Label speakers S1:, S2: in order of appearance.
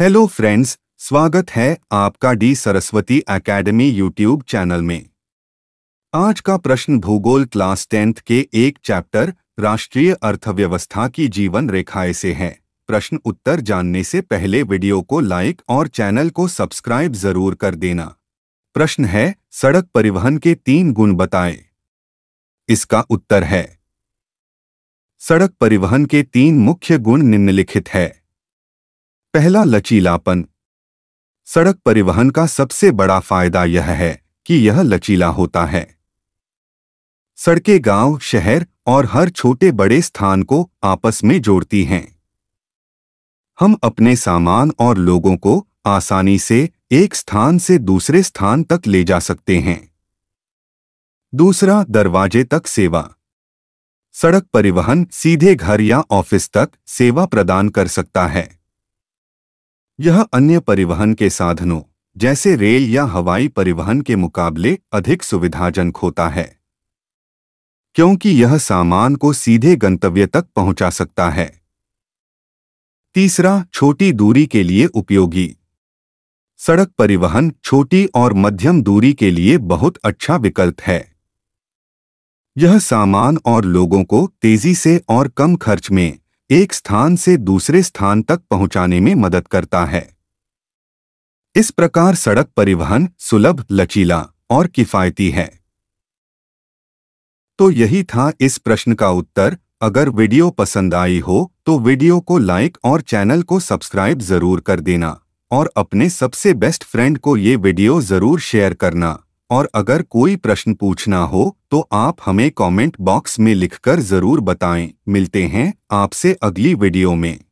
S1: hello friends स्वागत है आपका the Saraswati academy YouTube channel में आज का प्रश्न भूगोल क्लास टेंथ के एक चैप्टर राष्ट्रीय अर्थव्यवस्था की जीवन रेखाएं से है प्रश्न उत्तर जानने से पहले वीडियो को लाइक और चैनल को सब्सक्राइब जरूर कर देना प्रश्न है सड़क परिवहन के तीन गुण बताए इसका उत्तर है सड़क परिवहन के तीन मुख्य गुण निम्नलिखित है पहला लचीलापन सड़क परिवहन का सबसे बड़ा फायदा यह है कि यह लचीला होता है सड़कें गांव, शहर और हर छोटे बड़े स्थान को आपस में जोड़ती हैं हम अपने सामान और लोगों को आसानी से एक स्थान से दूसरे स्थान तक ले जा सकते हैं दूसरा दरवाजे तक सेवा सड़क परिवहन सीधे घर या ऑफिस तक सेवा प्रदान कर सकता है यह अन्य परिवहन के साधनों जैसे रेल या हवाई परिवहन के मुकाबले अधिक सुविधाजनक होता है क्योंकि यह सामान को सीधे गंतव्य तक पहुंचा सकता है तीसरा छोटी दूरी के लिए उपयोगी सड़क परिवहन छोटी और मध्यम दूरी के लिए बहुत अच्छा विकल्प है यह सामान और लोगों को तेजी से और कम खर्च में एक स्थान से दूसरे स्थान तक पहुंचाने में मदद करता है इस प्रकार सड़क परिवहन सुलभ लचीला और किफायती है तो यही था इस प्रश्न का उत्तर अगर वीडियो पसंद आई हो तो वीडियो को लाइक और चैनल को सब्सक्राइब जरूर कर देना और अपने सबसे बेस्ट फ्रेंड को ये वीडियो जरूर शेयर करना और अगर कोई प्रश्न पूछना हो तो आप हमें कमेंट बॉक्स में लिखकर ज़रूर बताएं मिलते हैं आपसे अगली वीडियो में